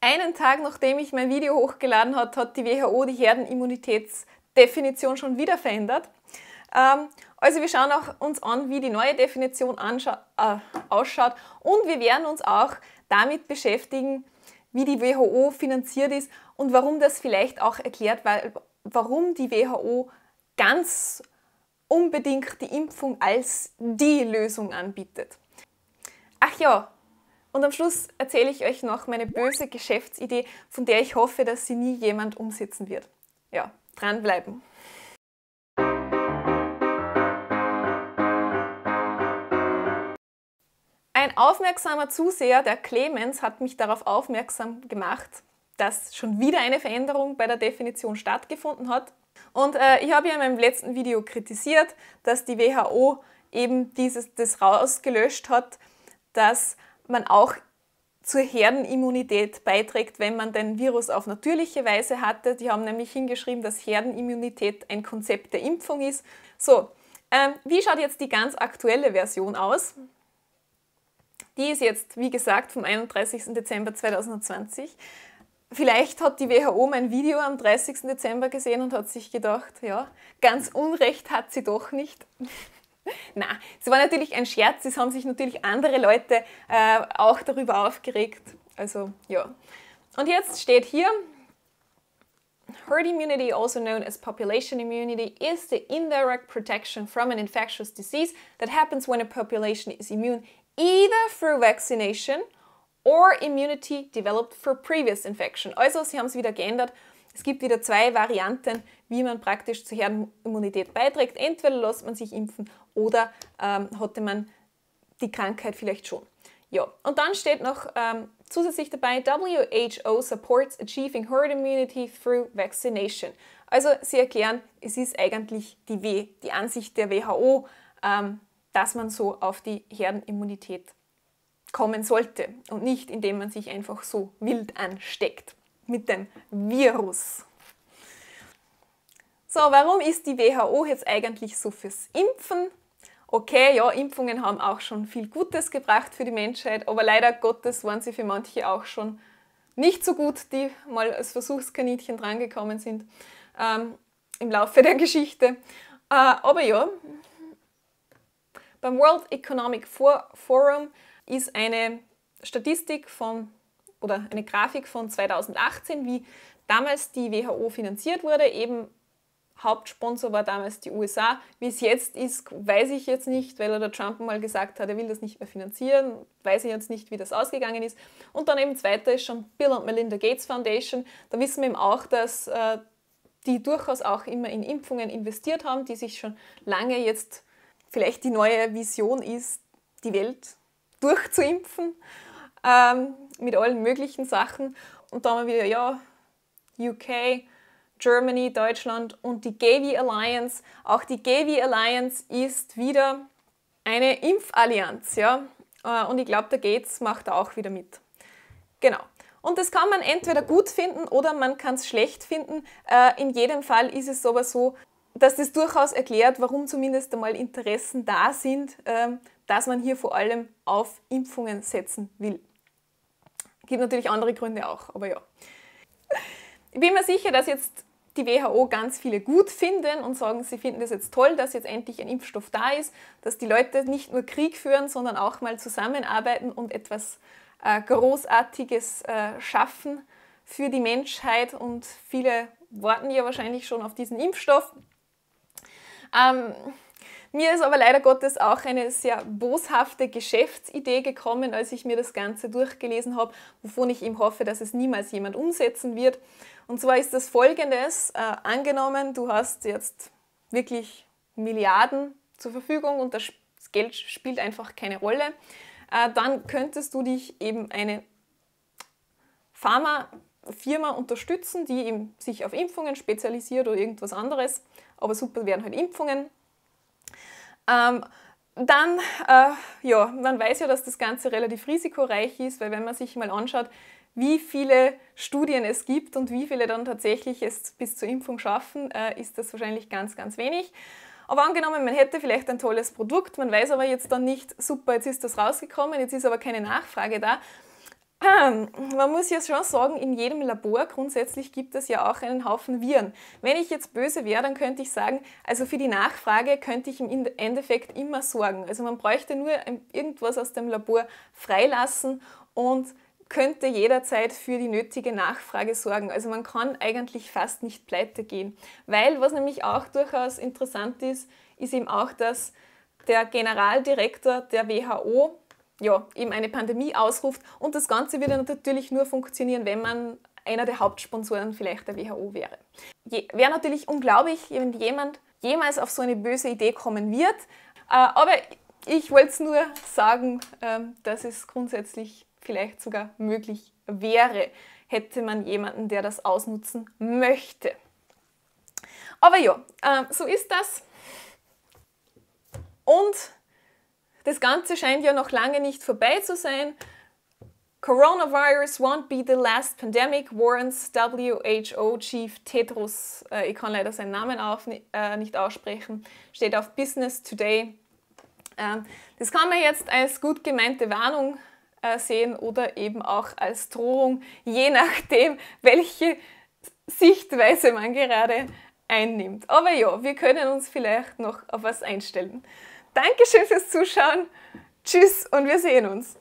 Einen Tag nachdem ich mein Video hochgeladen hat, hat die WHO die Herdenimmunitätsdefinition schon wieder verändert. Ähm, also wir schauen auch uns an, wie die neue Definition äh, ausschaut und wir werden uns auch damit beschäftigen, wie die WHO finanziert ist und warum das vielleicht auch erklärt, weil, warum die WHO ganz unbedingt die Impfung als die Lösung anbietet. Ach ja, und am Schluss erzähle ich euch noch meine böse Geschäftsidee, von der ich hoffe, dass sie nie jemand umsetzen wird. Ja, dranbleiben. Ein aufmerksamer Zuseher, der Clemens, hat mich darauf aufmerksam gemacht, dass schon wieder eine Veränderung bei der Definition stattgefunden hat. Und äh, ich habe ja in meinem letzten Video kritisiert, dass die WHO eben dieses, das rausgelöscht hat, dass man auch zur Herdenimmunität beiträgt, wenn man den Virus auf natürliche Weise hatte. Die haben nämlich hingeschrieben, dass Herdenimmunität ein Konzept der Impfung ist. So, ähm, wie schaut jetzt die ganz aktuelle Version aus? Die ist jetzt, wie gesagt, vom 31. Dezember 2020. Vielleicht hat die WHO mein Video am 30. Dezember gesehen und hat sich gedacht, ja, ganz Unrecht hat sie doch nicht. Na, es war natürlich ein Scherz, es haben sich natürlich andere Leute äh, auch darüber aufgeregt. Also ja. Und jetzt steht hier, Herd immunity, also known as population immunity, is the indirect protection from an infectious disease that happens when a population is immune either through vaccination or immunity developed for previous infection. Also, sie haben es wieder geändert. Es gibt wieder zwei Varianten wie man praktisch zur Herdenimmunität beiträgt. Entweder lässt man sich impfen oder ähm, hatte man die Krankheit vielleicht schon. Ja, und dann steht noch ähm, zusätzlich dabei, WHO supports achieving herd immunity through vaccination. Also sie erklären, es ist eigentlich die, w die Ansicht der WHO, ähm, dass man so auf die Herdenimmunität kommen sollte und nicht, indem man sich einfach so wild ansteckt mit dem Virus. So, warum ist die WHO jetzt eigentlich so fürs Impfen? Okay, ja, Impfungen haben auch schon viel Gutes gebracht für die Menschheit, aber leider Gottes waren sie für manche auch schon nicht so gut, die mal als Versuchskaninchen drangekommen sind ähm, im Laufe der Geschichte. Äh, aber ja, beim World Economic Forum ist eine Statistik von oder eine Grafik von 2018, wie damals die WHO finanziert wurde, eben Hauptsponsor war damals die USA. Wie es jetzt ist, weiß ich jetzt nicht, weil der Trump mal gesagt hat, er will das nicht mehr finanzieren. Weiß ich jetzt nicht, wie das ausgegangen ist. Und dann eben zweiter ist schon Bill und Melinda Gates Foundation. Da wissen wir eben auch, dass äh, die durchaus auch immer in Impfungen investiert haben, die sich schon lange jetzt vielleicht die neue Vision ist, die Welt durchzuimpfen ähm, mit allen möglichen Sachen. Und da haben wir wieder, ja, UK, Germany, Deutschland und die Gavi Alliance. Auch die Gavi Alliance ist wieder eine Impfallianz, ja. Äh, und ich glaube, der Gates macht da auch wieder mit. Genau. Und das kann man entweder gut finden oder man kann es schlecht finden. Äh, in jedem Fall ist es aber so, dass das durchaus erklärt, warum zumindest einmal Interessen da sind, ähm, dass man hier vor allem auf Impfungen setzen will. Gibt natürlich andere Gründe auch, aber ja. Ich bin mir sicher, dass jetzt die WHO ganz viele gut finden und sagen, sie finden das jetzt toll, dass jetzt endlich ein Impfstoff da ist, dass die Leute nicht nur Krieg führen, sondern auch mal zusammenarbeiten und etwas äh, Großartiges äh, schaffen für die Menschheit. Und viele warten ja wahrscheinlich schon auf diesen Impfstoff. Ähm, mir ist aber leider Gottes auch eine sehr boshafte Geschäftsidee gekommen, als ich mir das Ganze durchgelesen habe, wovon ich eben hoffe, dass es niemals jemand umsetzen wird. Und zwar ist das folgendes, äh, angenommen, du hast jetzt wirklich Milliarden zur Verfügung und das Geld spielt einfach keine Rolle, äh, dann könntest du dich eben eine Pharmafirma unterstützen, die eben sich auf Impfungen spezialisiert oder irgendwas anderes. Aber super wären halt Impfungen. Ähm, dann, äh, ja, man weiß ja, dass das Ganze relativ risikoreich ist, weil wenn man sich mal anschaut, wie viele Studien es gibt und wie viele dann tatsächlich es bis zur Impfung schaffen, äh, ist das wahrscheinlich ganz, ganz wenig. Aber angenommen, man hätte vielleicht ein tolles Produkt, man weiß aber jetzt dann nicht, super, jetzt ist das rausgekommen, jetzt ist aber keine Nachfrage da, man muss ja schon sagen, in jedem Labor grundsätzlich gibt es ja auch einen Haufen Viren. Wenn ich jetzt böse wäre, dann könnte ich sagen, also für die Nachfrage könnte ich im Endeffekt immer sorgen. Also man bräuchte nur irgendwas aus dem Labor freilassen und könnte jederzeit für die nötige Nachfrage sorgen. Also man kann eigentlich fast nicht pleite gehen. Weil, was nämlich auch durchaus interessant ist, ist eben auch, dass der Generaldirektor der WHO ja, eben eine Pandemie ausruft. Und das Ganze würde natürlich nur funktionieren, wenn man einer der Hauptsponsoren vielleicht der WHO wäre. Wäre natürlich unglaublich, wenn jemand jemals auf so eine böse Idee kommen wird. Äh, aber ich wollte es nur sagen, ähm, dass es grundsätzlich vielleicht sogar möglich wäre, hätte man jemanden, der das ausnutzen möchte. Aber ja, ähm, so ist das. Und das Ganze scheint ja noch lange nicht vorbei zu sein. Coronavirus won't be the last pandemic, warns WHO Chief Tedros. Äh, ich kann leider seinen Namen auf, äh, nicht aussprechen. Steht auf Business Today. Ähm, das kann man jetzt als gut gemeinte Warnung äh, sehen oder eben auch als Drohung, je nachdem, welche Sichtweise man gerade einnimmt. Aber ja, wir können uns vielleicht noch auf was einstellen. Dankeschön fürs Zuschauen. Tschüss und wir sehen uns.